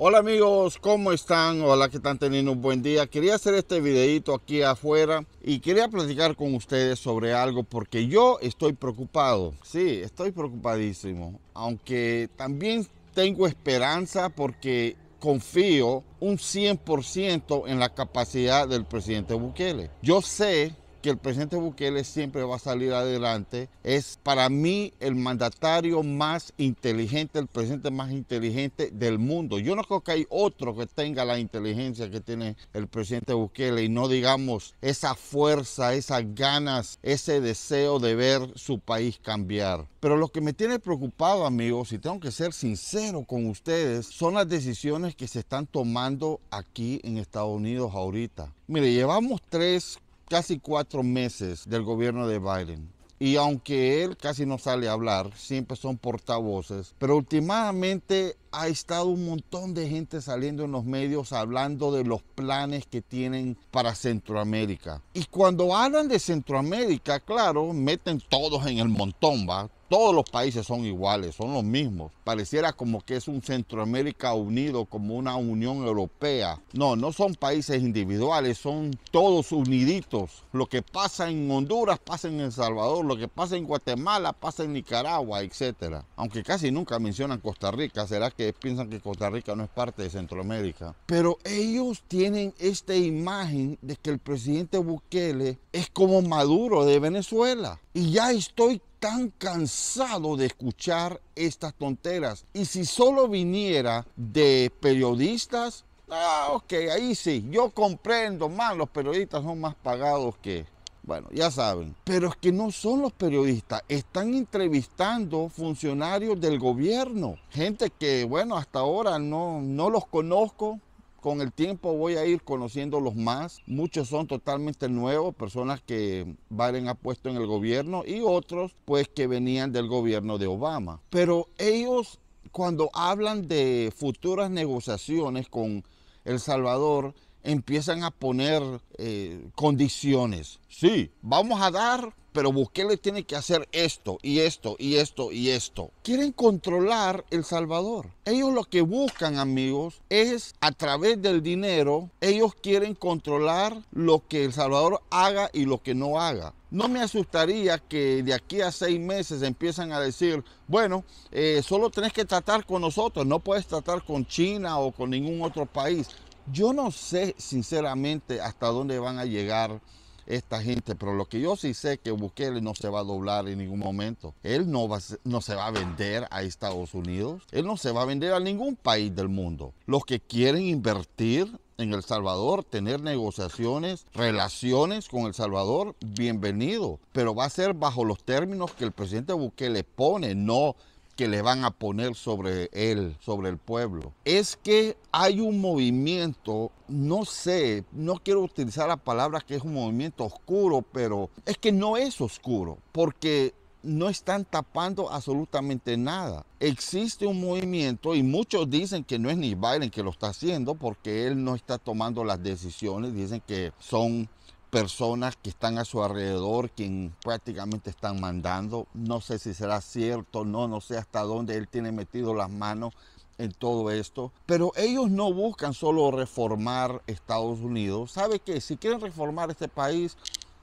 Hola amigos, ¿cómo están? hola que están teniendo un buen día. Quería hacer este videito aquí afuera y quería platicar con ustedes sobre algo porque yo estoy preocupado. Sí, estoy preocupadísimo. Aunque también tengo esperanza porque confío un 100% en la capacidad del presidente Bukele. Yo sé que el presidente Bukele siempre va a salir adelante. Es para mí el mandatario más inteligente, el presidente más inteligente del mundo. Yo no creo que hay otro que tenga la inteligencia que tiene el presidente Bukele y no digamos esa fuerza, esas ganas, ese deseo de ver su país cambiar. Pero lo que me tiene preocupado, amigos, y tengo que ser sincero con ustedes, son las decisiones que se están tomando aquí en Estados Unidos ahorita. Mire, llevamos tres, casi cuatro meses del gobierno de Biden. Y aunque él casi no sale a hablar, siempre son portavoces, pero últimamente ha estado un montón de gente saliendo en los medios hablando de los planes que tienen para Centroamérica. Y cuando hablan de Centroamérica, claro, meten todos en el montón, ¿va? Todos los países son iguales, son los mismos. Pareciera como que es un Centroamérica unido, como una Unión Europea. No, no son países individuales, son todos uniditos. Lo que pasa en Honduras pasa en El Salvador, lo que pasa en Guatemala pasa en Nicaragua, etc. Aunque casi nunca mencionan Costa Rica, será que piensan que Costa Rica no es parte de Centroamérica, pero ellos tienen esta imagen de que el presidente Bukele es como Maduro de Venezuela. Y ya estoy tan cansado de escuchar estas tonteras. Y si solo viniera de periodistas, ah, ok, ahí sí, yo comprendo más, los periodistas son más pagados que bueno, ya saben, pero es que no son los periodistas, están entrevistando funcionarios del gobierno, gente que, bueno, hasta ahora no, no los conozco, con el tiempo voy a ir conociéndolos más. Muchos son totalmente nuevos, personas que valen ha puesto en el gobierno y otros pues que venían del gobierno de Obama. Pero ellos cuando hablan de futuras negociaciones con El Salvador, empiezan a poner eh, condiciones. Sí, vamos a dar, pero Bukele tiene que hacer esto y esto y esto y esto. Quieren controlar El Salvador. Ellos lo que buscan, amigos, es a través del dinero, ellos quieren controlar lo que El Salvador haga y lo que no haga. No me asustaría que de aquí a seis meses empiezan a decir, bueno, eh, solo tenés que tratar con nosotros, no puedes tratar con China o con ningún otro país. Yo no sé sinceramente hasta dónde van a llegar esta gente, pero lo que yo sí sé es que Bukele no se va a doblar en ningún momento. Él no, va, no se va a vender a Estados Unidos, él no se va a vender a ningún país del mundo. Los que quieren invertir en El Salvador, tener negociaciones, relaciones con El Salvador, bienvenido, pero va a ser bajo los términos que el presidente Bukele pone, no que le van a poner sobre él, sobre el pueblo. Es que hay un movimiento, no sé, no quiero utilizar la palabra que es un movimiento oscuro, pero es que no es oscuro, porque no están tapando absolutamente nada. Existe un movimiento y muchos dicen que no es ni Biden que lo está haciendo porque él no está tomando las decisiones, dicen que son personas que están a su alrededor, quien prácticamente están mandando. No sé si será cierto, no, no sé hasta dónde él tiene metido las manos en todo esto. Pero ellos no buscan solo reformar Estados Unidos. ¿Sabe qué? Si quieren reformar este país,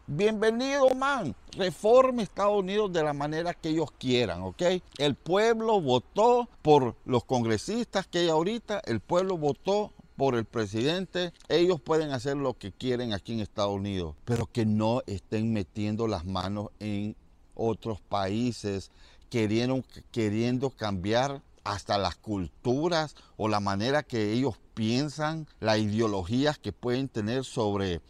bienvenido, man. Reforme Estados Unidos de la manera que ellos quieran, ¿ok? El pueblo votó por los congresistas que hay ahorita. El pueblo votó por el presidente, ellos pueden hacer lo que quieren aquí en Estados Unidos, pero que no estén metiendo las manos en otros países, queriendo, cambiar hasta las culturas o la manera que ellos piensan, las ideologías que pueden tener sobre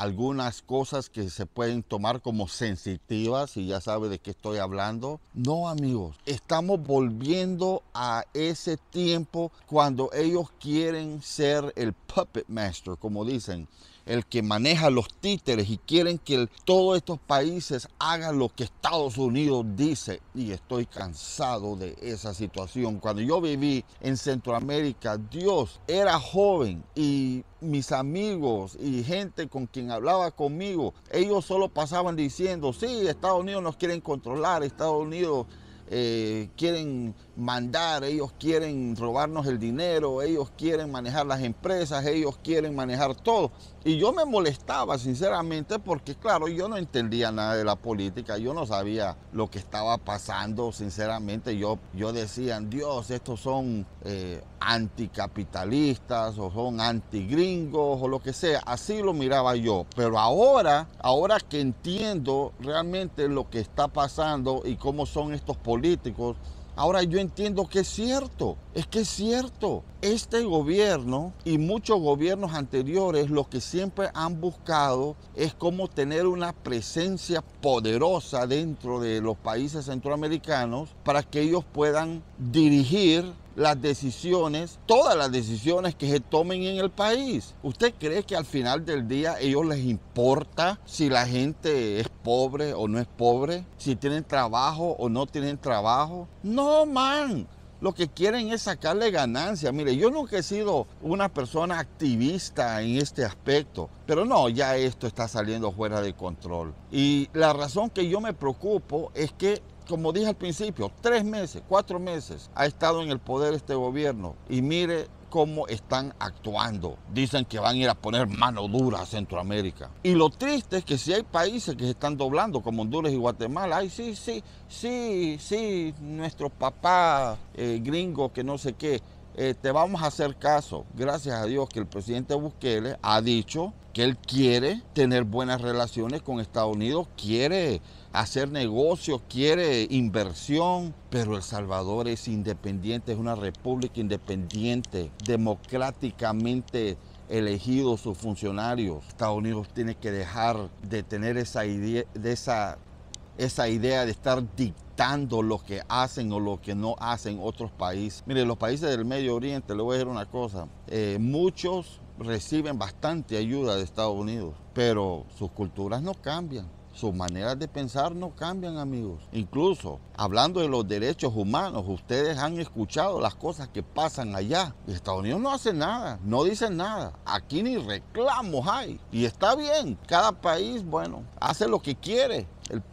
algunas cosas que se pueden tomar como sensitivas y ya sabe de qué estoy hablando. No, amigos, estamos volviendo a ese tiempo cuando ellos quieren ser el puppet master, como dicen, el que maneja los títeres y quieren que todos estos países hagan lo que Estados Unidos dice. Y estoy cansado de esa situación. Cuando yo viví en Centroamérica, Dios, era joven y mis amigos y gente con quien hablaba conmigo, ellos solo pasaban diciendo, sí, Estados Unidos nos quieren controlar, Estados Unidos eh, quieren mandar, ellos quieren robarnos el dinero, ellos quieren manejar las empresas, ellos quieren manejar todo. Y yo me molestaba sinceramente porque claro, yo no entendía nada de la política, yo no sabía lo que estaba pasando, sinceramente yo, yo decía, Dios, estos son eh, anticapitalistas o son antigringos o lo que sea, así lo miraba yo. Pero ahora, ahora que entiendo realmente lo que está pasando y cómo son estos políticos, Ahora yo entiendo que es cierto, es que es cierto. Este gobierno y muchos gobiernos anteriores lo que siempre han buscado es cómo tener una presencia poderosa dentro de los países centroamericanos para que ellos puedan dirigir las decisiones, todas las decisiones que se tomen en el país. ¿Usted cree que al final del día ellos les importa si la gente es pobre o no es pobre? Si tienen trabajo o no tienen trabajo? No, man. Lo que quieren es sacarle ganancia. Mire, yo nunca he sido una persona activista en este aspecto, pero no, ya esto está saliendo fuera de control. Y la razón que yo me preocupo es que como dije al principio, tres meses, cuatro meses ha estado en el poder este gobierno y mire cómo están actuando. Dicen que van a ir a poner mano dura a Centroamérica. Y lo triste es que si hay países que se están doblando, como Honduras y Guatemala, ay, sí, sí, sí, sí, nuestro papá eh, gringo que no sé qué, eh, te vamos a hacer caso. Gracias a Dios que el presidente Bukele ha dicho que él quiere tener buenas relaciones con Estados Unidos, quiere hacer negocios, quiere inversión, pero El Salvador es independiente, es una república independiente, democráticamente elegidos sus funcionarios. Estados Unidos tiene que dejar de tener esa idea, de esa, idea de estar dictando lo que hacen o lo que no hacen otros países. Mire, los países del Medio Oriente, le voy a decir una cosa, eh, muchos reciben bastante ayuda de Estados Unidos, pero sus culturas no cambian sus maneras de pensar no cambian, amigos. Incluso, hablando de los derechos humanos, ustedes han escuchado las cosas que pasan allá. Estados Unidos no hace nada, no dice nada. Aquí ni reclamos hay. Y está bien, cada país, bueno, hace lo que quiere.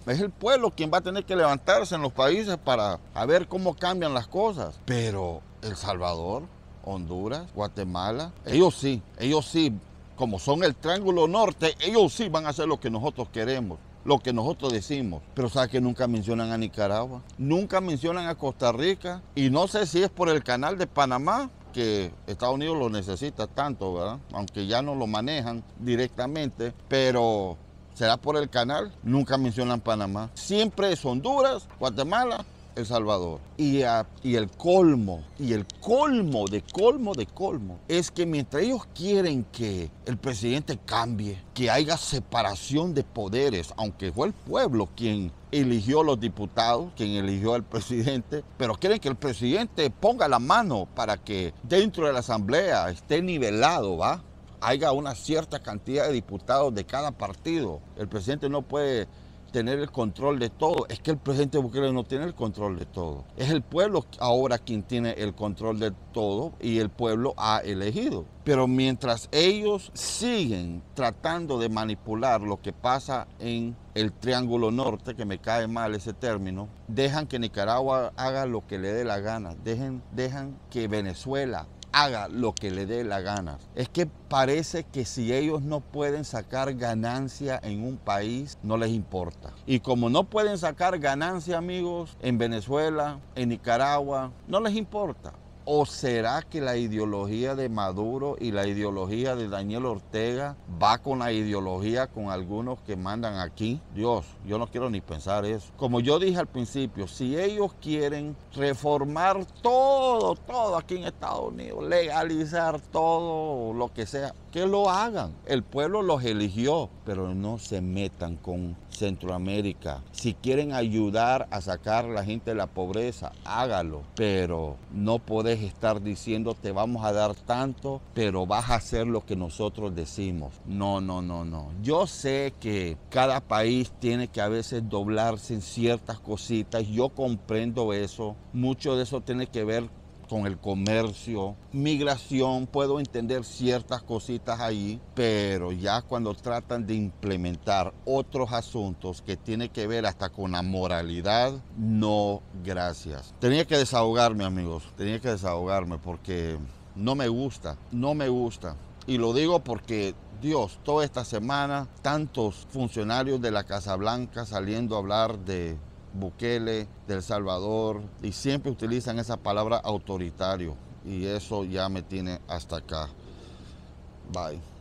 es el pueblo quien va a tener que levantarse en los países para ver cómo cambian las cosas. Pero El Salvador, Honduras, Guatemala, ellos sí, ellos sí, como son el Triángulo Norte, ellos sí van a hacer lo que nosotros queremos lo que nosotros decimos. Pero sabes que nunca mencionan a Nicaragua, nunca mencionan a Costa Rica y no sé si es por el canal de Panamá que Estados Unidos lo necesita tanto, ¿verdad? Aunque ya no lo manejan directamente, pero será por el canal, nunca mencionan Panamá. Siempre es Honduras, Guatemala el Salvador. Y, el colmo, y el colmo de colmo de colmo, es que mientras ellos quieren que el presidente cambie, que haya separación de poderes, aunque fue el pueblo quien eligió los diputados, quien eligió al presidente, pero quieren que el presidente ponga la mano para que dentro de la asamblea esté nivelado, ¿va? Haya una cierta cantidad de diputados de cada partido. El presidente no puede tener el control de todo. Es que el presidente Bukele no tiene el control de todo. Es el pueblo ahora quien tiene el control de todo y el pueblo ha elegido. Pero mientras ellos siguen tratando de manipular lo que pasa en el Triángulo Norte, que me cae mal ese término, dejan que Nicaragua haga lo que le dé la gana, dejen, dejan que Venezuela, haga lo que le dé la gana. Es que parece que si ellos no pueden sacar ganancia en un país, no les importa. Y como no pueden sacar ganancia, amigos, en Venezuela, en Nicaragua, no les importa. ¿O será que la ideología de Maduro y la ideología de Daniel Ortega va con la ideología con algunos que mandan aquí? Dios, yo no quiero ni pensar eso. Como yo dije al principio, si ellos quieren reformar todo, todo aquí en Estados Unidos, legalizar todo, lo que sea, lo hagan. El pueblo los eligió, pero no se metan con Centroamérica. Si quieren ayudar a sacar a la gente de la pobreza, hágalo. Pero no podés estar diciendo te vamos a dar tanto, pero vas a hacer lo que nosotros decimos. No, no, no, no. Yo sé que cada país tiene que a veces doblarse en ciertas cositas. Yo comprendo eso. Mucho de eso tiene que ver con el comercio, migración, puedo entender ciertas cositas ahí, pero ya cuando tratan de implementar otros asuntos que tiene que ver hasta con la moralidad, no gracias. Tenía que desahogarme amigos, tenía que desahogarme porque no me gusta, no me gusta. Y lo digo porque Dios, toda esta semana, tantos funcionarios de la Casa Blanca saliendo a hablar de Bukele, del Salvador, y siempre utilizan esa palabra autoritario. Y eso ya me tiene hasta acá. Bye.